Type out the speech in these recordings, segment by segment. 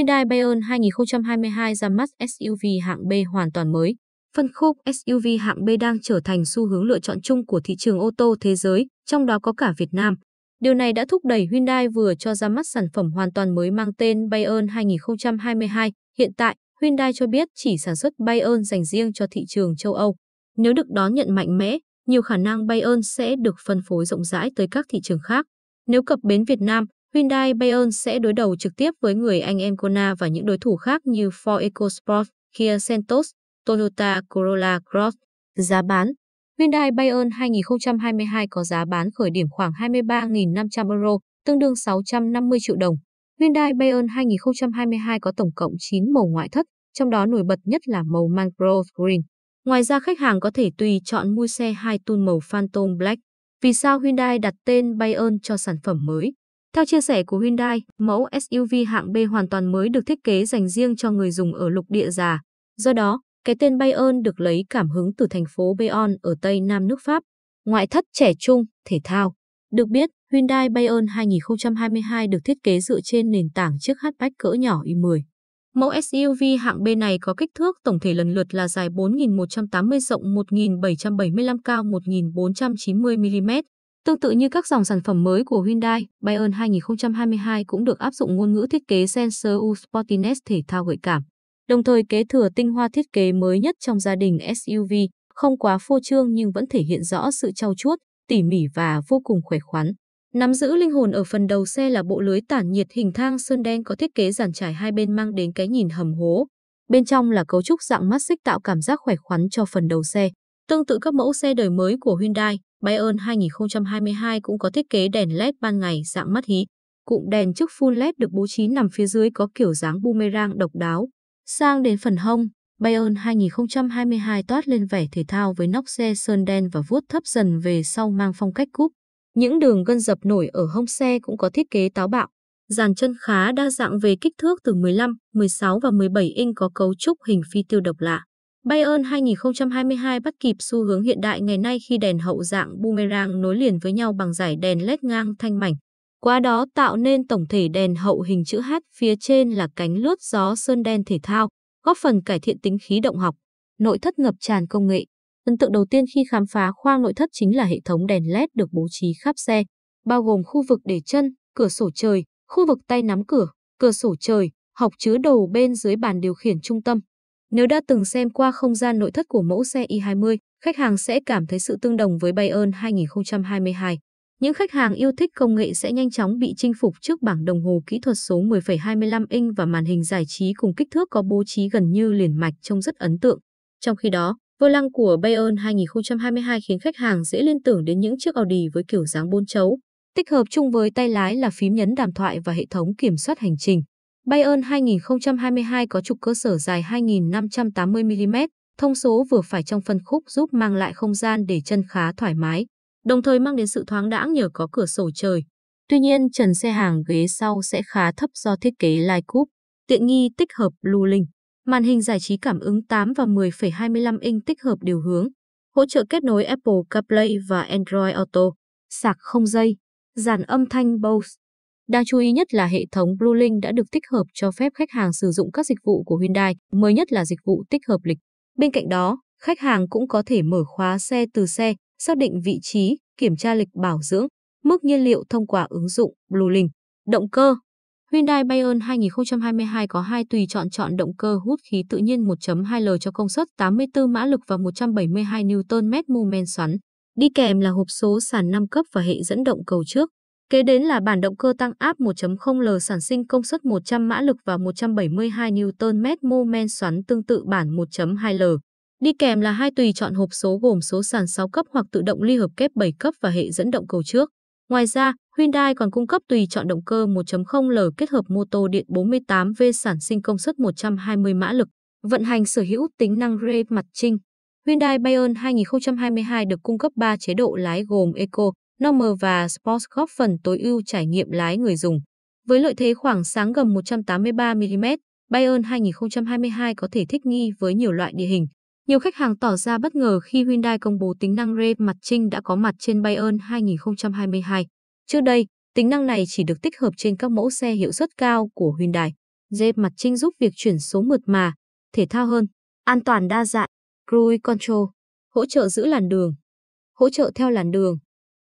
Hyundai Bayon 2022 ra mắt SUV hạng B hoàn toàn mới. Phân khúc SUV hạng B đang trở thành xu hướng lựa chọn chung của thị trường ô tô thế giới, trong đó có cả Việt Nam. Điều này đã thúc đẩy Hyundai vừa cho ra mắt sản phẩm hoàn toàn mới mang tên Bayon 2022. Hiện tại, Hyundai cho biết chỉ sản xuất Bayon dành riêng cho thị trường châu Âu. Nếu được đón nhận mạnh mẽ, nhiều khả năng Bayon sẽ được phân phối rộng rãi tới các thị trường khác. Nếu cập bến Việt Nam, Hyundai Bayon sẽ đối đầu trực tiếp với người anh em Kona và những đối thủ khác như Ford EcoSport, Kia Sentos, Toyota Corolla Cross. Giá bán Hyundai Bayon 2022 có giá bán khởi điểm khoảng 23.500 euro, tương đương 650 triệu đồng. Hyundai Bayon 2022 có tổng cộng 9 màu ngoại thất, trong đó nổi bật nhất là màu Mangrove Green. Ngoài ra khách hàng có thể tùy chọn mua xe hai tun màu Phantom Black. Vì sao Hyundai đặt tên Bayon cho sản phẩm mới? Theo chia sẻ của Hyundai, mẫu SUV hạng B hoàn toàn mới được thiết kế dành riêng cho người dùng ở lục địa già. Do đó, cái tên Bayern được lấy cảm hứng từ thành phố Bayonne ở Tây Nam nước Pháp. Ngoại thất trẻ trung, thể thao. Được biết, Hyundai Bayern 2022 được thiết kế dựa trên nền tảng chiếc hatchback cỡ nhỏ i10. Mẫu SUV hạng B này có kích thước tổng thể lần lượt là dài 4.180 rộng 1.775 cao 1.490 mm, Tương tự như các dòng sản phẩm mới của Hyundai, Bayern 2022 cũng được áp dụng ngôn ngữ thiết kế Sensor U Sportiness thể thao gợi cảm, đồng thời kế thừa tinh hoa thiết kế mới nhất trong gia đình SUV, không quá phô trương nhưng vẫn thể hiện rõ sự trau chuốt, tỉ mỉ và vô cùng khỏe khoắn. Nắm giữ linh hồn ở phần đầu xe là bộ lưới tản nhiệt hình thang sơn đen có thiết kế giàn trải hai bên mang đến cái nhìn hầm hố. Bên trong là cấu trúc dạng mắt xích tạo cảm giác khỏe khoắn cho phần đầu xe. Tương tự các mẫu xe đời mới của Hyundai, Bayern 2022 cũng có thiết kế đèn LED ban ngày dạng mắt hí. Cụm đèn trước full LED được bố trí nằm phía dưới có kiểu dáng boomerang độc đáo. Sang đến phần hông, Bayern 2022 toát lên vẻ thể thao với nóc xe sơn đen và vuốt thấp dần về sau mang phong cách cúp. Những đường gân dập nổi ở hông xe cũng có thiết kế táo bạo. Dàn chân khá đa dạng về kích thước từ 15, 16 và 17 inch có cấu trúc hình phi tiêu độc lạ. Bayern 2022 bắt kịp xu hướng hiện đại ngày nay khi đèn hậu dạng boomerang nối liền với nhau bằng giải đèn led ngang thanh mảnh. Qua đó tạo nên tổng thể đèn hậu hình chữ H phía trên là cánh lướt gió sơn đen thể thao, góp phần cải thiện tính khí động học. Nội thất ngập tràn công nghệ. Ấn tượng đầu tiên khi khám phá khoang nội thất chính là hệ thống đèn led được bố trí khắp xe, bao gồm khu vực để chân, cửa sổ trời, khu vực tay nắm cửa, cửa sổ trời, hộc chứa đầu bên dưới bàn điều khiển trung tâm. Nếu đã từng xem qua không gian nội thất của mẫu xe i20, khách hàng sẽ cảm thấy sự tương đồng với Bayern 2022. Những khách hàng yêu thích công nghệ sẽ nhanh chóng bị chinh phục trước bảng đồng hồ kỹ thuật số 10,25 inch và màn hình giải trí cùng kích thước có bố trí gần như liền mạch trông rất ấn tượng. Trong khi đó, vô lăng của Bayern 2022 khiến khách hàng dễ liên tưởng đến những chiếc Audi với kiểu dáng bôn chấu, tích hợp chung với tay lái là phím nhấn đàm thoại và hệ thống kiểm soát hành trình. Bayern 2022 có trục cơ sở dài 2.580mm, thông số vừa phải trong phân khúc giúp mang lại không gian để chân khá thoải mái, đồng thời mang đến sự thoáng đãng nhờ có cửa sổ trời. Tuy nhiên, trần xe hàng ghế sau sẽ khá thấp do thiết kế lai coupe, tiện nghi tích hợp lưu linh. Màn hình giải trí cảm ứng 8 và 10,25 inch tích hợp điều hướng, hỗ trợ kết nối Apple CarPlay và Android Auto, sạc không dây, dàn âm thanh Bose. Đáng chú ý nhất là hệ thống Bluelink đã được tích hợp cho phép khách hàng sử dụng các dịch vụ của Hyundai, mới nhất là dịch vụ tích hợp lịch. Bên cạnh đó, khách hàng cũng có thể mở khóa xe từ xe, xác định vị trí, kiểm tra lịch bảo dưỡng, mức nhiên liệu thông qua ứng dụng Bluelink. Động cơ Hyundai Bayon 2022 có hai tùy chọn chọn động cơ hút khí tự nhiên 1.2L cho công suất 84 mã lực và 172 Nm mô men xoắn. Đi kèm là hộp số sàn 5 cấp và hệ dẫn động cầu trước. Kế đến là bản động cơ tăng áp 1.0L sản sinh công suất 100 mã lực và 172 Nm mô men xoắn tương tự bản 1.2L. Đi kèm là hai tùy chọn hộp số gồm số sàn 6 cấp hoặc tự động ly hợp kép 7 cấp và hệ dẫn động cầu trước. Ngoài ra, Hyundai còn cung cấp tùy chọn động cơ 1.0L kết hợp mô tô điện 48V sản sinh công suất 120 mã lực, vận hành sở hữu tính năng rear mặt trinh. Hyundai Bayon 2022 được cung cấp 3 chế độ lái gồm Eco, Normal và sports góp phần tối ưu trải nghiệm lái người dùng. Với lợi thế khoảng sáng gầm 183mm, Bayern 2022 có thể thích nghi với nhiều loại địa hình. Nhiều khách hàng tỏ ra bất ngờ khi Hyundai công bố tính năng Rev mặt trinh đã có mặt trên Bayern 2022. Trước đây, tính năng này chỉ được tích hợp trên các mẫu xe hiệu suất cao của Hyundai. Rev mặt trinh giúp việc chuyển số mượt mà, thể thao hơn, an toàn đa dạng, cruise control, hỗ trợ giữ làn đường, hỗ trợ theo làn đường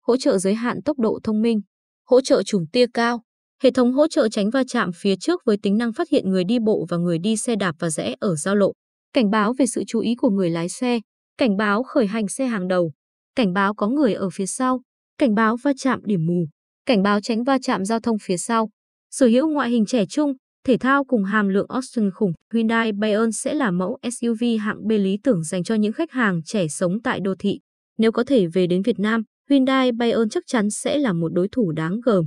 hỗ trợ giới hạn tốc độ thông minh, hỗ trợ chùm tia cao, hệ thống hỗ trợ tránh va chạm phía trước với tính năng phát hiện người đi bộ và người đi xe đạp và rẽ ở giao lộ, cảnh báo về sự chú ý của người lái xe, cảnh báo khởi hành xe hàng đầu, cảnh báo có người ở phía sau, cảnh báo va chạm điểm mù, cảnh báo tránh va chạm giao thông phía sau. Sở hữu ngoại hình trẻ trung, thể thao cùng hàm lượng Austin khủng, Hyundai Bayon sẽ là mẫu SUV hạng B lý tưởng dành cho những khách hàng trẻ sống tại đô thị. Nếu có thể về đến Việt Nam, Hyundai Bayon chắc chắn sẽ là một đối thủ đáng gờm.